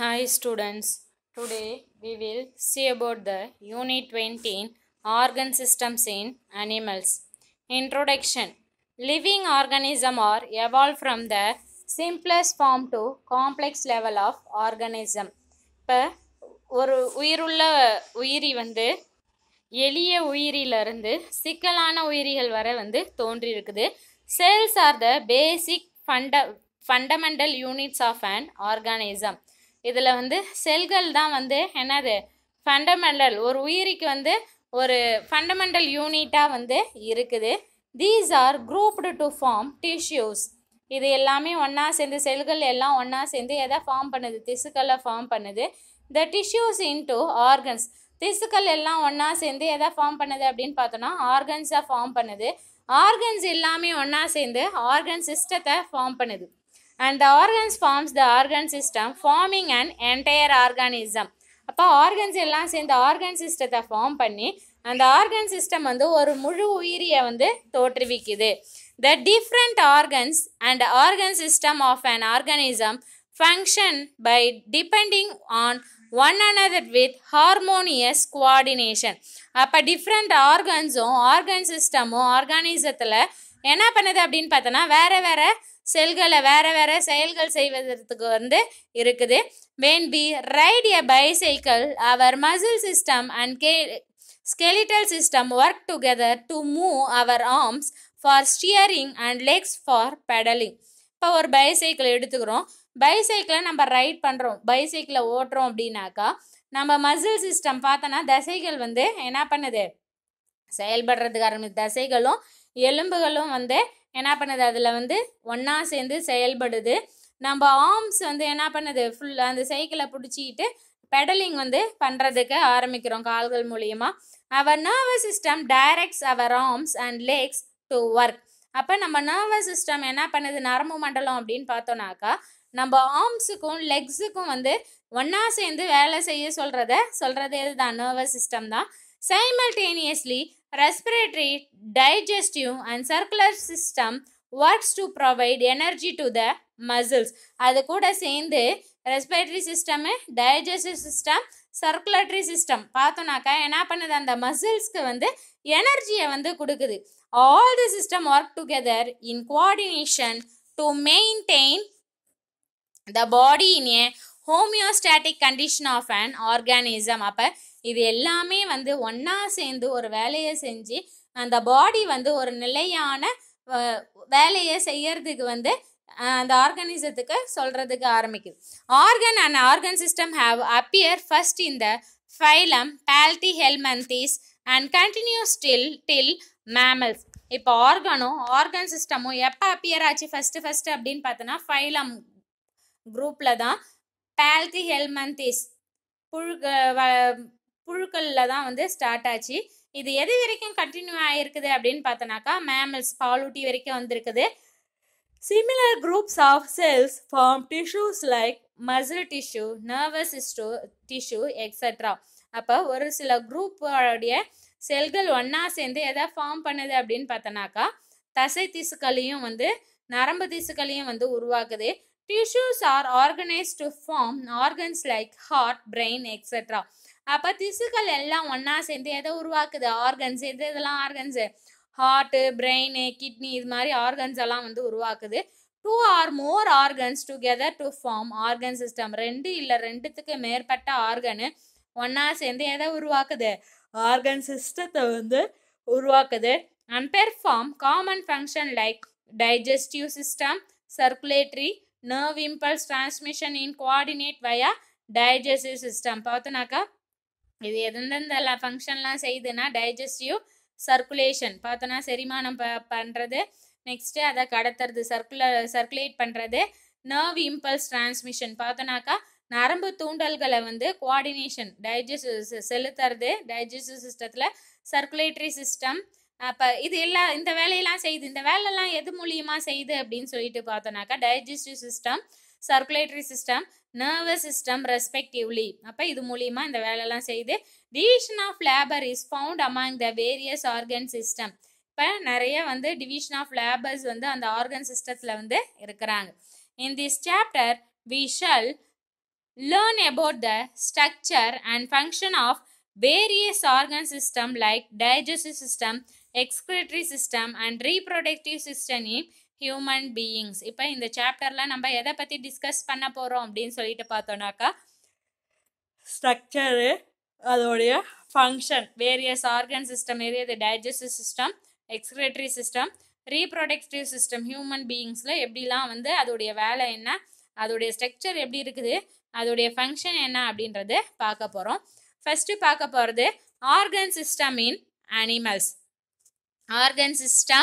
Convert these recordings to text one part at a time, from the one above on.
Hi students, today we will see about the Unit 20 Organ Systems in Animals. Introduction Living organisms are evolved from the simplest form to complex level of organism. இப்போ ஒரு உயிருள்ள உயிரி வந்து எளிய உயிரிலிருந்து சிக்கலான உயிரிகள் வரை வந்து தோன்றியிருக்குது cells are the basic fund fundamental units of an organism இதில் வந்து செல்கள் தான் வந்து என்னது ஃபண்டமெண்டல் ஒரு உயிரிக்கு வந்து ஒரு ஃபண்டமெண்டல் யூனிட்டாக வந்து இருக்குது these are grouped to form tissues இது எல்லாமே ஒன்றா சேர்ந்து செல்கள் எல்லாம் ஒன்றா சேர்ந்து எதை ஃபார்ம் பண்ணுது திசுக்களை ஃபார்ம் பண்ணுது த டிஷ்யூஸ் இன்டு ஆர்கன்ஸ் திசுக்கள் எல்லாம் ஒன்றா சேர்ந்து எதை ஃபார்ம் பண்ணுது அப்படின்னு பார்த்தோன்னா ஆர்கன்ஸை ஃபார்ம் பண்ணுது ஆர்கன்ஸ் எல்லாமே ஒன்றா சேர்ந்து ஆர்கன் சிஸ்டத்தை ஃபார்ம் பண்ணுது and the organs forms the organ system forming and entire organism அப்போ ஆர்கன்ஸ் எல்லாம் சேர்ந்து ஆர்கன் சிஸ்டத்தை ஃபார்ம் பண்ணி அந்த ஆர்கன் சிஸ்டம் வந்து ஒரு முழு உயிரியை வந்து தோற்றுவிக்குது the different organs and organ system of an organism function by depending on one another with harmonious coordination அப்போ டிஃப்ரெண்ட் ஆர்கன்ஸும் ஆர்கன் சிஸ்டமும் ஆர்கானிசத்தில் என்ன பண்ணுது அப்படின்னு பார்த்தோன்னா வேறு வேறு செல்களை வேறு வேறு செயல்கள் செய்வதற்கு வந்து இருக்குது when we ride a bicycle our muscle system and கே skeletal system work together to move our arms for steering and legs for pedaling இப்போ ஒரு பைசைக்கிள் எடுத்துக்கிறோம் பைசைக்கிளை நம்ம ரைட் பண்ணுறோம் பைசைக்கிளை ஓட்டுறோம் அப்படின்னாக்கா நம்ம மசில் சிஸ்டம் பார்த்தோன்னா தசைகள் வந்து என்ன பண்ணுது செயல்படுறதுக்கு ஆரம்பி தசைகளும் எலும்புகளும் வந்து என்ன பண்ணுது அதில் வந்து ஒன்றா சேர்ந்து செயல்படுது நம்ம ஆர்ம்ஸ் வந்து என்ன பண்ணுது ஃபுல் அந்த சைக்கிளை பிடிச்சிக்கிட்டு பெடலிங் வந்து பண்ணுறதுக்கு ஆரம்பிக்கிறோம் கால்கள் மூலியமாக our nervous system directs our arms and legs to work அப்போ நம்ம நர்வஸ் சிஸ்டம் என்ன பண்ணுது நரம்பு மண்டலம் அப்படின்னு பார்த்தோம்னாக்கா நம்ம ஆர்ம்ஸுக்கும் லெக்ஸுக்கும் வந்து ஒன்றா சேர்ந்து வேலை செய்ய சொல்கிறத சொல்கிறது இதுதான் நர்வஸ் சிஸ்டம் தான் simultaneously respiratory, digestive and circular system works to provide energy to the muscles அது கூட சேர்ந்து respiratory system digestive system circulatory system பார்த்தோன்னாக்கா என்ன பண்ணுது அந்த மசில்ஸ்க்கு வந்து எனர்ஜியை வந்து கொடுக்குது all the system work together in coordination to maintain the body in a homeostatic condition of an organism அப்போ இது எல்லாமே வந்து ஒன்றா சேர்ந்து ஒரு வேலையை செஞ்சு அந்த பாடி வந்து ஒரு நிலையான வேலையை செய்யறதுக்கு வந்து அந்த ஆர்கனிசத்துக்கு சொல்கிறதுக்கு ஆரம்பிக்குது organ and organ system have appear first in the phylum platyhelminthes and continue still till mammals இப்போ ஆர்கனும் ஆர்கன் சிஸ்டமும் எப்போ அப்பியர் ஆச்சு ஃபஸ்ட்டு ஃபஸ்ட்டு அப்படின்னு பார்த்தோன்னா ஃபைலம் குரூப்பில் தான் பேல்கு ஹெல்மந்திஸ் புழுக்க புழுக்களில் தான் வந்து ஸ்டார்ட் ஆச்சு இது எது வரைக்கும் கண்டினியூ ஆகிருக்குது அப்படின்னு பார்த்தோனாக்கா மேமல்ஸ் பாலூட்டி வரைக்கும் வந்திருக்குது similar groups of cells form tissues like muscle tissue nervous tissue tissue etcetera அப்போ ஒரு சில குரூப்போடைய செல்கள் ஒன்றா சேர்ந்து எதை ஃபார்ம் பண்ணுது அப்படின்னு பார்த்தோனாக்கா தசை திசுக்களையும் வந்து நரம்பு திசுக்களையும் வந்து உருவாக்குது Tissues are organized to form organs like heart, brain, etc. அப்போ திசுக்கள் எல்லாம் ஒன்றா சேர்ந்து எதை உருவாக்குது ஆர்கன்ஸ் எது இதெல்லாம் ஆர்கன்ஸு ஹார்ட்டு பிரெயின் கிட்னி இது மாதிரி ஆர்கன்ஸ் எல்லாம் வந்து உருவாக்குது two or more organs together to form organ system ரெண்டு இல்லை ரெண்டுத்துக்கு மேற்பட்ட ஆர்கனு ஒன்றா சேர்ந்து எதை உருவாக்குது ஆர்கன் சிஸ்டத்தை வந்து உருவாக்குது and perform common function like digestive system circulatory nerve impulse transmission in coordinate via digestive system பார்த்துனாக்கா இது எந்தெந்த ஃபங்க்ஷன்லாம் செய்யுதுன்னா டைஜஸ்டிவ் சர்க்குலேஷன் பார்த்தோன்னா செரிமானம் ப பண்ணுறது நெக்ஸ்ட்டு அதை கடத்துறது சர்க்குல சர்க்குலேட் பண்ணுறது transmission இம்பல்ஸ் டிரான்ஸ்மிஷன் பார்த்தோன்னாக்கா நரம்பு தூண்டல்களை வந்து கோஆர்டினேஷன் டைஜஸ்ட் செலுத்துறது டைஜஸ்டிவ் சிஸ்டத்தில் சர்க்குலேட்டரி சிஸ்டம் அப்போ இது எல்லாம் இந்த வேலையெல்லாம் செய்யுது இந்த வேலையெல்லாம் எது மூலியமாக செய்யுது அப்படின்னு சொல்லிட்டு பார்த்தோன்னாக்கா digestive system circulatory system nervous system respectively அப்போ இது மூலியமா இந்த வேலையெல்லாம் செய்யுது division of labour is found among the various organ system இப்போ நிறைய வந்து டிவிஷன் ஆஃப் லேபர்ஸ் வந்து அந்த ஆர்கன் சிஸ்டத்தில் வந்து இருக்கிறாங்க in this chapter we shall learn about the structure and function of various organ system like digestive system excretory system and reproductive system in human beings இப்போ இந்த சாப்டரில் நம்ம எதை பற்றி டிஸ்கஸ் பண்ண போகிறோம் அப்படின்னு சொல்லிட்டு பார்த்தோன்னாக்கா ஸ்ட்ரக்சரு அதோடைய ஃபங்க்ஷன் வேரியஸ் ஆர்கன் சிஸ்டம் ஏரியது digestive system excretory system reproductive system human பீயிங்ஸில் எப்படிலாம் வந்து அதோடைய வேலை என்ன அதோடைய ஸ்ட்ரக்சர் எப்படி இருக்குது அதோடைய ஃபங்க்ஷன் என்ன அப்படின்றது பார்க்க போகிறோம் ஃபஸ்ட்டு பார்க்க போகிறது organ system in animals organ system,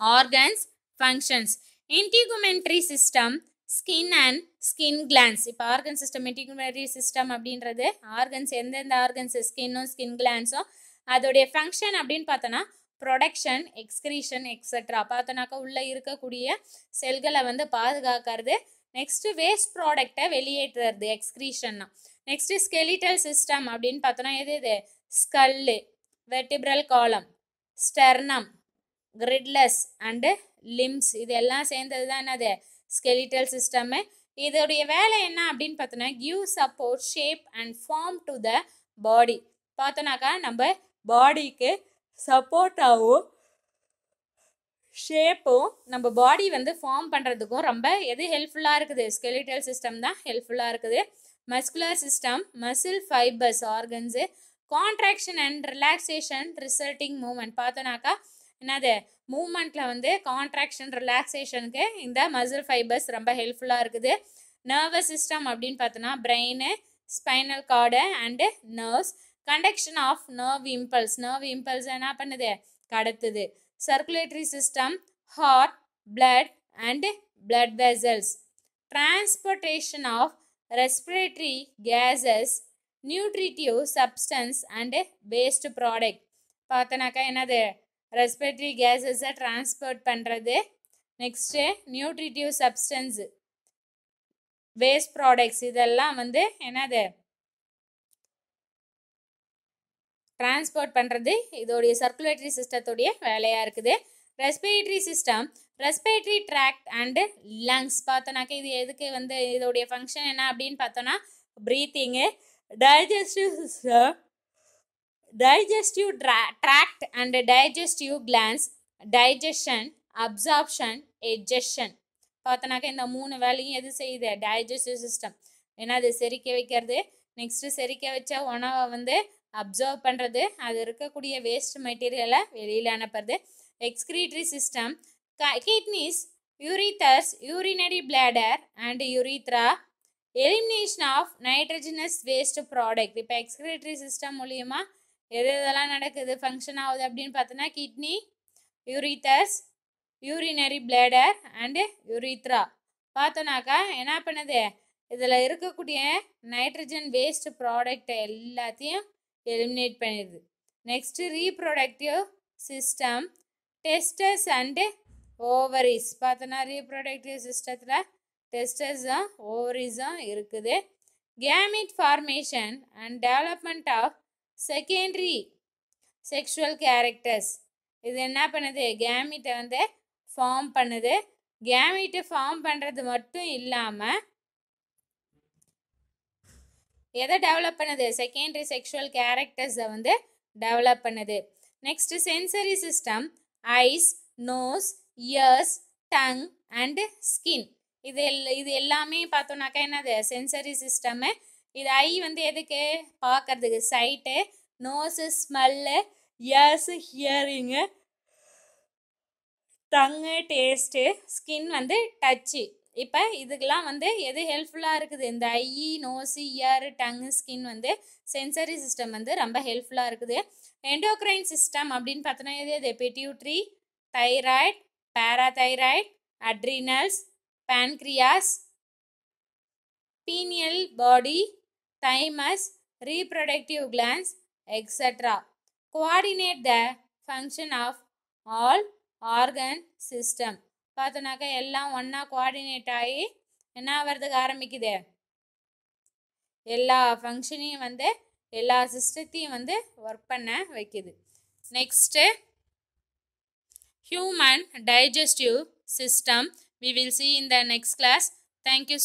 organs, functions. Integumentary system, skin and skin glands இப்போ ஆர்கன் சிஸ்டம் மெட்டிகுலரி சிஸ்டம் அப்படின்றது ஆர்கன்ஸ் எந்தெந்த ஆர்கன்ஸ் ஸ்கின்னும் ஸ்கின் கிளான்ஸும் அதோடைய ஃபங்க்ஷன் அப்படின்னு பார்த்தோன்னா ப்ரொடக்ஷன் எக்ஸ்கிரீஷன் எக்ஸட்ரா பார்த்தோன்னாக்கா உள்ளே இருக்கக்கூடிய செல்களை வந்து பாதுகாக்கிறது நெக்ஸ்ட்டு வேஸ்ட் ப்ராடக்டை வெளியேற்றுறது எக்ஸ்கிரீஷன்னா நெக்ஸ்ட்டு ஸ்கெலிட்டல் சிஸ்டம் அப்படின்னு பார்த்தோன்னா எது இது skull vertebral column sternum girdles and limbs இதெல்லாம் சேர்ந்தது தான் என்னது ஸ்கெலிட்டல் சிஸ்டம்மு இதோடைய வேலை என்ன அப்படின்னு பார்த்தோன்னா give support shape and form to the body பார்த்தோன்னாக்கா நம்ம பாடிக்கு சப்போர்ட்டாகவும் ஷேப்பும் நம்ம பாடி வந்து ஃபார்ம் பண்ணுறதுக்கும் ரொம்ப எது ஹெல்ப்ஃபுல்லாக இருக்குது ஸ்கெலிட்டல் சிஸ்டம் தான் ஹெல்ப்ஃபுல்லாக இருக்குது muscular system muscle fibres organs contraction and relaxation resulting movement பார்த்தோனாக்கா என்னது மூமெண்ட்டில் வந்து கான்ட்ராக்ஷன் ரிலாக்ஸேஷனுக்கு இந்த மசில் ஃபைபர்ஸ் ரொம்ப ஹெல்ப்ஃபுல்லாக இருக்குது நர்வஸ் சிஸ்டம் அப்படின்னு பார்த்தோன்னா brain spinal cord and nerves conduction of nerve impulse nerve impulse என்ன பண்ணுது கடத்துது circulatory system heart blood and blood vessels transportation of respiratory gases nutritive substance and waste product பார்த்தோன்னாக்கா என்னது ரெஸ்பிரேட்டரி கேஸஸை ட்ரான்ஸ்போர்ட் பண்ணுறது next nutritive substance waste products இதெல்லாம் வந்து என்னது ட்ரான்ஸ்போர்ட் பண்ணுறது இதோடைய சர்க்குலேட்டரி சிஸ்டத்துடைய வேலையாக இருக்குது respiratory system respiratory tract and lungs பார்த்தோன்னாக்கா இது எதுக்கு வந்து இதோடைய ஃபங்க்ஷன் என்ன அப்படின்னு பார்த்தோன்னா breathing digestive system digestive tra- tract and digestive glands digestion absorption egestion பார்த்தோன்னாக்கா இந்த மூணு வேலையும் எது செய்யுது டைஜஸ்டிவ் சிஸ்டம் ஏன்னா அது செரிக்க வைக்கிறது நெக்ஸ்ட்டு செரிக்க வச்ச உணவை வந்து அப்சர்வ் பண்ணுறது அது இருக்கக்கூடிய வேஸ்ட் மெட்டீரியலை வெளியில் அனுப்புறது excretory system kidneys ureters urinary bladder and urethra elimination of nitrogenous waste product இப்போ எக்ஸ்கிரேட்டரி சிஸ்டம் மூலியமாக எது இதெல்லாம் நடக்குது ஃபங்க்ஷன் ஆகுது அப்படின்னு பார்த்தோன்னா kidney ureters urinary bladder and urethra பார்த்தோன்னாக்கா என்ன பண்ணுது இதில் இருக்கக்கூடிய நைட்ரஜன் வேஸ்ட் ப்ராடக்ட் எல்லாத்தையும் எலிமினேட் பண்ணிடுது next reproductive system testes and ovaries பார்த்தோன்னா ரீப்ரொடக்டிவ் சிஸ்டத்தில் டெஸ்டஸா ஓவரிஸா இருக்குது gamete formation and development of secondary sexual characters இது என்ன பண்ணுது கேமிட்டை வந்து ஃபார்ம் பண்ணுது கேமிட்டை ஃபார்ம் பண்ணுறது மட்டும் இல்லாமல் எதை டெவலப் பண்ணுது செகண்டரி செக்ஷுவல் கேரக்டர்ஸை வந்து டெவலப் பண்ணுது next sensory system eyes nose ears tongue and skin இது எல் இது எல்லாமே பார்த்தோம்னாக்கா என்னது சென்சரி சிஸ்டம்மு இது ஐ வந்து எதுக்கு பார்க்கறதுக்கு sight nose smell ears hearing tongue taste skin வந்து டச்சு இப்போ இதுக்கெலாம் வந்து எது ஹெல்ப்ஃபுல்லாக இருக்குது இந்த eye nose ear tongue skin வந்து சென்சரி சிஸ்டம் வந்து ரொம்ப ஹெல்ப்ஃபுல்லாக இருக்குது எண்டோக்ரைன் சிஸ்டம் அப்படின்னு பார்த்தோன்னா எது எது pituitary thyroid parathyroid adrenals pancreas pineal body thymus reproductive glands, etc. Coordinate the function of all organ system பார்த்தோன்னாக்கா எல்லாம் ஒன்றா கோஆர்டினேட் ஆகி என்ன ஆகிறதுக்கு ஆரம்பிக்குது எல்லா ஃபங்க்ஷனையும் வந்து எல்லா சிஸ்டத்தையும் வந்து ஒர்க் பண்ண வைக்குது next human digestive system We will see in the next class. Thank you.